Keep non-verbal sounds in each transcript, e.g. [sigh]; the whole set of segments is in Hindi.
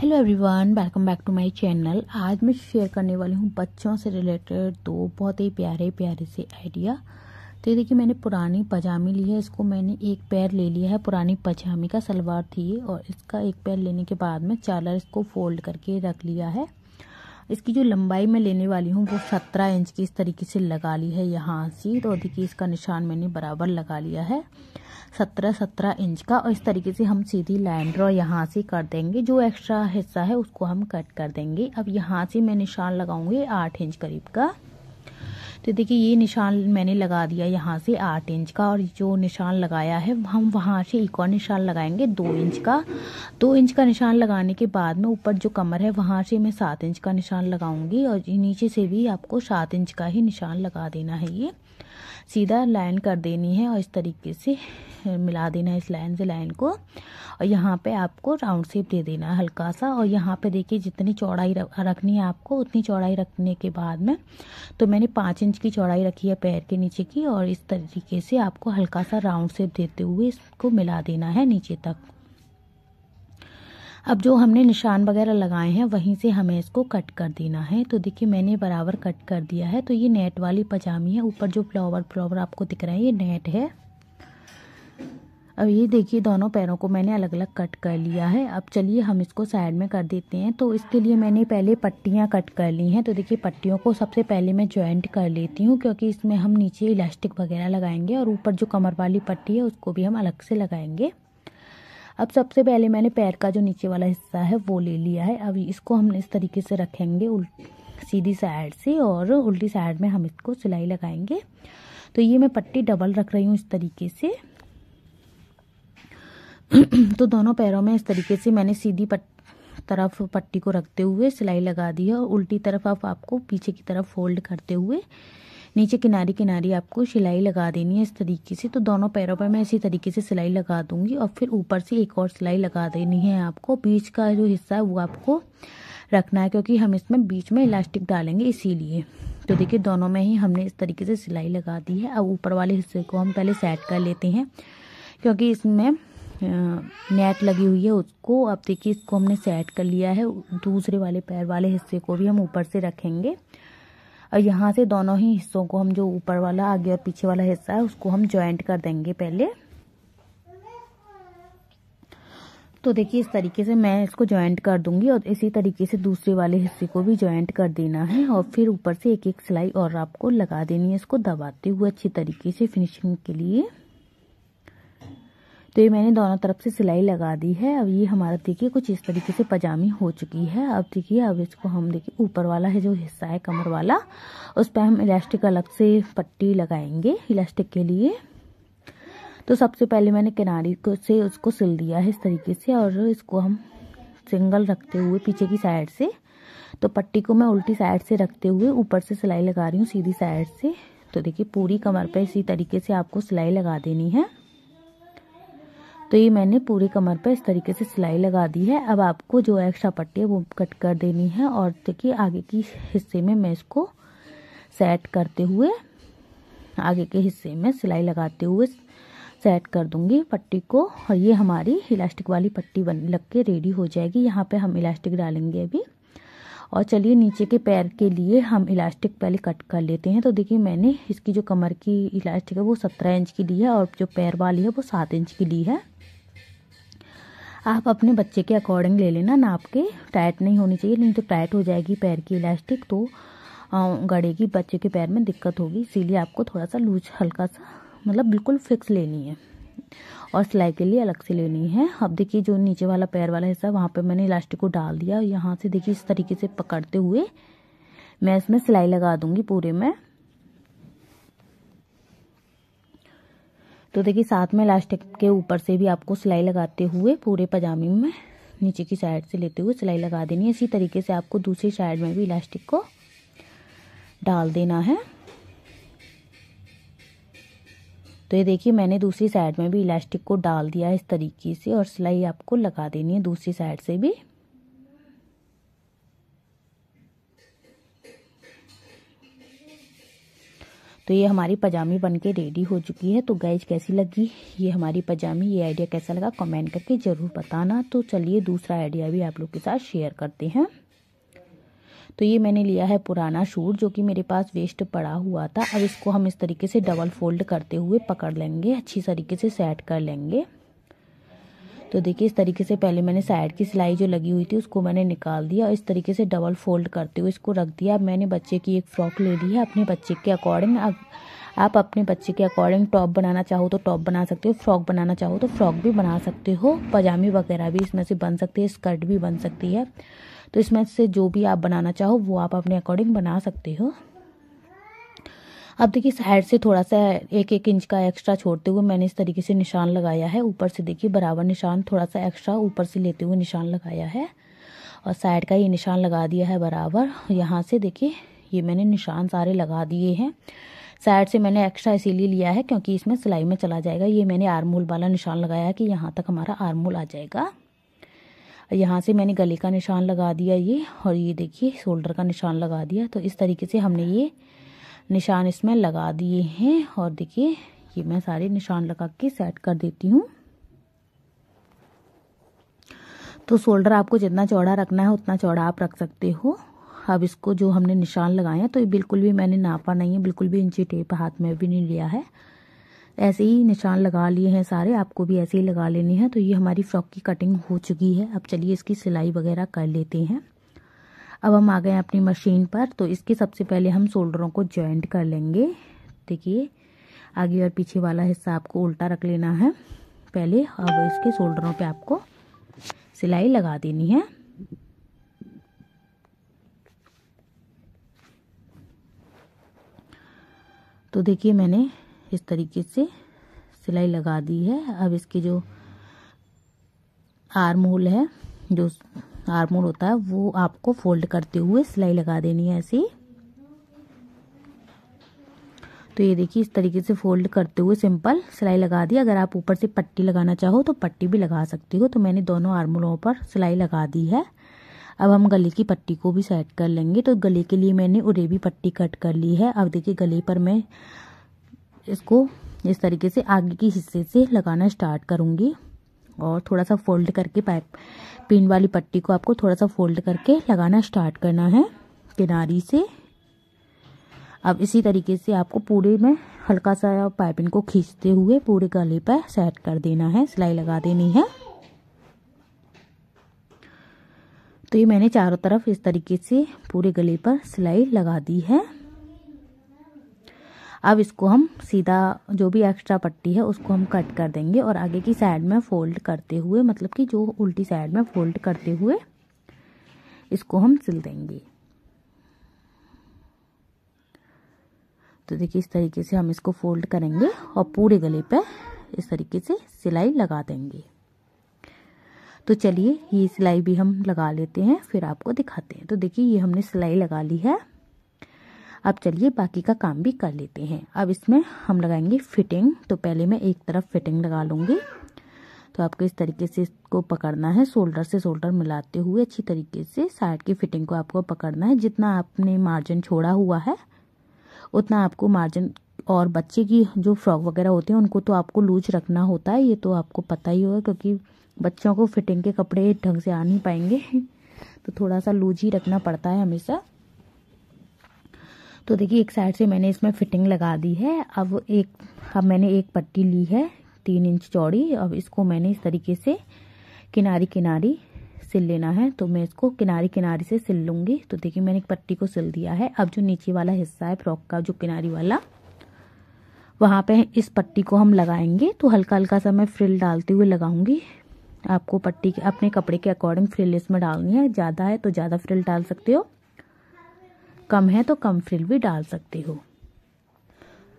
hello everyone welcome back to my channel आज मैं शेयर करने वाली हूँ बच्चों से रिलेटेड दो बहुत ही प्यारे प्यारे से आइडिया तो ये देखिए मैंने पुरानी पजामी ली है इसको मैंने एक पैर ले लिया है पुरानी पजामी का सलवार थी और इसका एक पैर लेने के बाद में चालर इसको फोल्ड करके रख लिया है इसकी जो लंबाई मैं लेने वाली हूँ वो सत्रह इंच की इस तरीके से लगा ली है यहाँ से तो देखिए इसका निशान मैंने बराबर लगा लिया है सत्रह सत्रह इंच का और इस तरीके से हम सीधी लाइन ड्रॉ यहाँ से कर देंगे जो एक्स्ट्रा हिस्सा है उसको हम कट कर देंगे अब यहाँ से मैं निशान लगाऊंगी आठ इंच करीब का तो देखिए ये निशान मैंने लगा दिया यहाँ से आठ इंच का और जो निशान लगाया है हम वहाँ से एक और निशान लगाएंगे दो इंच का दो इंच का निशान लगाने के बाद में ऊपर जो कमर है वहाँ से मैं सात इंच का निशान लगाऊंगी और नीचे से भी आपको सात इंच का ही निशान लगा देना है ये सीधा लाइन कर देनी है और इस तरीके से मिला देना है इस लाइन से लाइन को और यहाँ पे आपको राउंड शेप दे देना है हल्का सा और यहाँ पे देखिए जितनी चौड़ाई रखनी है आपको उतनी चौड़ाई रखने के बाद में तो मैंने पाँच इंच की चौड़ाई रखी है पैर के नीचे की और इस तरीके से आपको हल्का सा राउंड शेप देते हुए इसको मिला देना है नीचे तक अब जो हमने निशान वगैरह लगाए हैं वहीं से हमें इसको कट कर देना है तो देखिए मैंने बराबर कट कर दिया है तो ये नेट वाली पजामी है ऊपर जो फ्लावर फ्लावर आपको दिख रहा है ये नेट है अब ये देखिए दोनों पैरों को मैंने अलग अलग कट कर लिया है अब चलिए हम इसको साइड में कर देते हैं तो इसके लिए मैंने पहले पट्टियाँ कट कर ली हैं तो देखिए पट्टियों को सबसे पहले मैं ज्वाइंट कर लेती हूँ क्योंकि इसमें हम नीचे इलास्टिक वगैरह लगाएंगे और ऊपर जो कमर वाली पट्टी है उसको भी हम अलग से लगाएंगे अब सबसे पहले मैंने पैर का जो नीचे वाला हिस्सा है वो ले लिया है अब इसको हम इस तरीके से रखेंगे सीधी साइड से और उल्टी साइड में हम इसको सिलाई लगाएंगे तो ये मैं पट्टी डबल रख रही हूँ इस तरीके से [clears throat] तो दोनों पैरों में इस तरीके से मैंने सीधी पट तरफ पट्टी को रखते हुए सिलाई लगा दी है और उल्टी तरफ आप आपको पीछे की तरफ फोल्ड करते हुए नीचे किनारे किनारे आपको सिलाई लगा देनी है इस तरीके से तो दोनों पैरों पर मैं इसी तरीके से सिलाई लगा दूंगी और फिर ऊपर से एक और सिलाई लगा देनी है आपको बीच का जो हिस्सा है वो आपको रखना है क्योंकि हम इसमें बीच में इलास्टिक डालेंगे इसीलिए तो देखिए दोनों में ही हमने इस तरीके से सिलाई लगा दी है अब ऊपर वाले हिस्से को हम पहले सेट कर लेते हैं क्योंकि इसमें नेट लगी हुई है उसको अब देखिए इसको हमने सेट कर लिया है दूसरे वाले पैर वाले हिस्से को भी हम ऊपर से रखेंगे और यहाँ से दोनों ही हिस्सों को हम जो ऊपर वाला आगे और पीछे वाला हिस्सा है उसको हम ज्वाइंट कर देंगे पहले तो देखिए इस तरीके से मैं इसको ज्वाइंट कर दूंगी और इसी तरीके से दूसरे वाले हिस्से को भी ज्वाइंट कर देना है और फिर ऊपर से एक एक सिलाई और आपको लगा देनी है इसको दबाते हुए अच्छी तरीके से फिनिशिंग के लिए तो ये मैंने दोनों तरफ से सिलाई लगा दी है अब ये हमारा देखिए कुछ इस तरीके से पजामी हो चुकी है अब देखिए अब इसको हम देखिए ऊपर वाला है जो हिस्सा है कमर वाला उस पर हम इलास्टिक अलग से पट्टी लगाएंगे इलास्टिक के लिए तो सबसे पहले मैंने किनारी को से उसको सिल दिया है इस तरीके से और इसको हम सिंगल रखते हुए पीछे की साइड से तो पट्टी को मैं उल्टी साइड से रखते हुए ऊपर से सिलाई लगा रही हूँ सीधी साइड से तो देखिए पूरी कमर पर इसी तरीके से आपको सिलाई लगा देनी है तो ये मैंने पूरे कमर पर इस तरीके से सिलाई लगा दी है अब आपको जो एक्स्ट्रा पट्टी है वो कट कर देनी है और देखिए आगे की हिस्से में मैं इसको सेट करते हुए आगे के हिस्से में सिलाई लगाते हुए सेट कर दूंगी पट्टी को और ये हमारी इलास्टिक वाली पट्टी बन लग के रेडी हो जाएगी यहाँ पे हम इलास्टिक डालेंगे अभी और चलिए नीचे के पैर के लिए हम इलास्टिक पहले कट कर लेते हैं तो देखिए मैंने इसकी जो कमर की इलास्टिक है वो सत्रह इंच की ली है और जो पैर वाली है वो सात इंच की ली है आप अपने बच्चे के अकॉर्डिंग ले लेना ना आपके टाइट नहीं होनी चाहिए नहीं तो टाइट हो जाएगी पैर की इलास्टिक तो गड़ेगी बच्चे के पैर में दिक्कत होगी इसीलिए आपको थोड़ा सा लूज हल्का सा मतलब बिल्कुल फिक्स लेनी है और सिलाई के लिए अलग से लेनी है अब देखिए जो नीचे वाला पैर वाला हिस्सा वहाँ पर मैंने इलास्टिक को डाल दिया यहाँ से देखिए इस तरीके से पकड़ते हुए मैं इसमें सिलाई लगा दूँगी पूरे में तो देखिए साथ में इलास्टिक के ऊपर से भी आपको सिलाई लगाते हुए पूरे पजामे में नीचे की साइड से लेते हुए सिलाई लगा देनी है इसी तरीके से आपको दूसरी साइड में भी इलास्टिक को डाल देना है तो ये देखिए मैंने दूसरी साइड में भी इलास्टिक को डाल दिया है इस तरीके से और सिलाई आपको लगा देनी है दूसरी साइड से भी तो ये हमारी पजामी बन के रेडी हो चुकी है तो गैज कैसी लगी ये हमारी पजामी ये आइडिया कैसा लगा कमेंट करके ज़रूर बताना तो चलिए दूसरा आइडिया भी आप लोग के साथ शेयर करते हैं तो ये मैंने लिया है पुराना शूट जो कि मेरे पास वेस्ट पड़ा हुआ था अब इसको हम इस तरीके से डबल फोल्ड करते हुए पकड़ लेंगे अच्छी तरीके से सेट कर लेंगे तो देखिए इस तरीके से पहले मैंने साइड की सिलाई जो लगी हुई थी उसको मैंने निकाल दिया और इस तरीके से डबल फोल्ड करते हुए इसको रख दिया अब मैंने बच्चे की एक फ्रॉक ले ली है अपने बच्चे के अकॉर्डिंग अब आप अपने बच्चे के अकॉर्डिंग टॉप बनाना चाहो तो टॉप बना सकते हो फ्रॉक बनाना चाहो तो फ्रॉक भी बना सकते हो पजामी वगैरह भी इसमें से बन सकती है स्कर्ट भी बन सकती है तो इसमें से जो भी आप बनाना चाहो वो आप अपने अकॉर्डिंग बना सकते हो अब देखिए साइड से थोड़ा सा एक एक इंच का एक्स्ट्रा छोड़ते हुए मैंने इस तरीके से निशान लगाया है ऊपर से देखिए बराबर निशान थोड़ा सा एक्स्ट्रा ऊपर से लेते हुए निशान लगाया है और साइड का ये निशान लगा दिया है बराबर यहाँ से देखिए ये मैंने निशान सारे लगा दिए हैं साइड से मैंने एक्स्ट्रा इसीलिए लिया है क्योंकि इसमें सिलाई में चला जाएगा ये मैंने आरमूल वाला निशान लगाया है कि यहाँ तक हमारा आरमूल आ जाएगा यहाँ से मैंने गले का निशान लगा दिया ये और ये देखिए शोल्डर का निशान लगा दिया तो इस तरीके से हमने ये निशान इसमें लगा दिए हैं और देखिए ये मैं सारे निशान लगा के सेट कर देती हूँ तो शोल्डर आपको जितना चौड़ा रखना है उतना चौड़ा आप रख सकते हो अब इसको जो हमने निशान लगाए हैं तो ये बिल्कुल भी मैंने नापा नहीं है बिल्कुल भी इंची टेप हाथ में भी नहीं लिया है ऐसे ही निशान लगा लिए हैं सारे आपको भी ऐसे ही लगा लेने हैं तो ये हमारी फ्रॉक की कटिंग हो चुकी है अब चलिए इसकी सिलाई वगैरह कर लेते हैं अब हम आ गए अपनी मशीन पर तो इसके सबसे पहले हम शोल्डरों को ज्वाइंट कर लेंगे देखिए आगे और पीछे वाला हिस्सा आपको उल्टा रख लेना है पहले अब इसके शोल्डरों पे आपको सिलाई लगा देनी है तो देखिए मैंने इस तरीके से सिलाई लगा दी है अब इसके जो आर्म होल है जो आर्मोर होता है वो आपको फोल्ड करते हुए सिलाई लगा देनी है ऐसी तो ये देखिए इस तरीके से फोल्ड करते हुए सिंपल सिलाई लगा दी अगर आप ऊपर से पट्टी लगाना चाहो तो पट्टी भी लगा सकती हो तो मैंने दोनों आर्मोरों पर सिलाई लगा दी है अब हम गले की पट्टी को भी सेट कर लेंगे तो गले के लिए मैंने उरेबी पट्टी कट कर ली है अब देखिए गले पर मैं इसको इस तरीके से आगे के हिस्से से लगाना स्टार्ट करूँगी और थोड़ा सा फोल्ड करके पाइप पिन वाली पट्टी को आपको थोड़ा सा फोल्ड करके लगाना स्टार्ट करना है किनारी से अब इसी तरीके से आपको पूरे में हल्का सा पाइपिंग को खींचते हुए पूरे गले पर सेट कर देना है सिलाई लगा देनी है तो ये मैंने चारों तरफ इस तरीके से पूरे गले पर सिलाई लगा दी है अब इसको हम सीधा जो भी एक्स्ट्रा पट्टी है उसको हम कट कर देंगे और आगे की साइड में फोल्ड करते हुए मतलब कि जो उल्टी साइड में फोल्ड करते हुए इसको हम सिल देंगे तो देखिए इस तरीके से हम इसको फोल्ड करेंगे और पूरे गले पे इस तरीके से सिलाई लगा देंगे तो चलिए ये सिलाई भी हम लगा लेते हैं फिर आपको दिखाते हैं तो देखिए ये हमने सिलाई लगा ली है अब चलिए बाकी का काम भी कर लेते हैं अब इसमें हम लगाएंगे फिटिंग तो पहले मैं एक तरफ फिटिंग लगा लूँगी तो आपको इस तरीके से इसको पकड़ना है शोल्डर से शोल्डर मिलाते हुए अच्छी तरीके से साइड की फिटिंग को आपको पकड़ना है जितना आपने मार्जिन छोड़ा हुआ है उतना आपको मार्जिन और बच्चे की जो फ्रॉक वगैरह होते हैं उनको तो आपको लूज रखना होता है ये तो आपको पता ही होगा क्योंकि बच्चों को फिटिंग के कपड़े ढंग से आ नहीं पाएंगे [laughs] तो थोड़ा सा लूज ही रखना पड़ता है हमेशा तो देखिए एक साइड से मैंने इसमें फिटिंग लगा दी है अब एक अब मैंने एक पट्टी ली है तीन इंच चौड़ी अब इसको मैंने इस तरीके से किनारी किनारी सिल लेना है तो मैं इसको किनारी किनारी से सिल लूँगी तो देखिए मैंने एक पट्टी को सिल दिया है अब जो नीचे वाला हिस्सा है फ्रॉक का जो किनारी वाला वहाँ पे इस पट्टी को हम लगाएंगे तो हल्का हल्का सा मैं फ्रिल डालते हुए लगाऊंगी आपको पट्टी के अपने कपड़े के अकॉर्डिंग फ्रिल इसमें डालनी है ज़्यादा है तो ज़्यादा फ्रिल डाल सकते हो कम है तो कम फ्रिल भी डाल सकते हो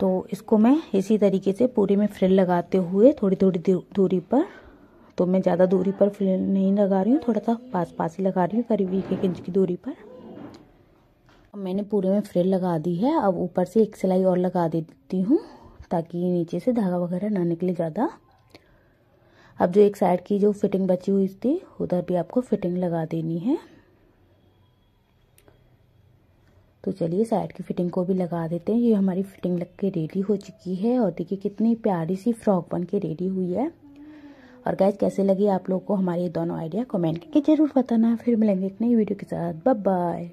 तो इसको मैं इसी तरीके से पूरे में फ्रिल लगाते हुए थोड़ी थोड़ी दूरी पर तो मैं ज़्यादा दूरी पर फ्रिल नहीं लगा रही हूँ थोड़ा सा पास पास ही लगा रही हूँ करीब एक इंच की दूरी पर मैंने पूरे में फ्रिल लगा दी है अब ऊपर से एक सिलाई और लगा देती हूँ ताकि नीचे से धागा वगैरह ना निकले ज़्यादा अब जो एक साइड की जो फिटिंग बची हुई थी उधर भी आपको फिटिंग लगा देनी है तो चलिए साइड की फिटिंग को भी लगा देते हैं ये हमारी फिटिंग लग के रेडी हो चुकी है और देखिए कितनी प्यारी सी फ्रॉक बन के रेडी हुई है और गैस कैसे लगी आप लोगों को हमारे दोनों आइडिया कमेंट करके जरूर बताना फिर मिलेंगे एक नई वीडियो के साथ बाय बाय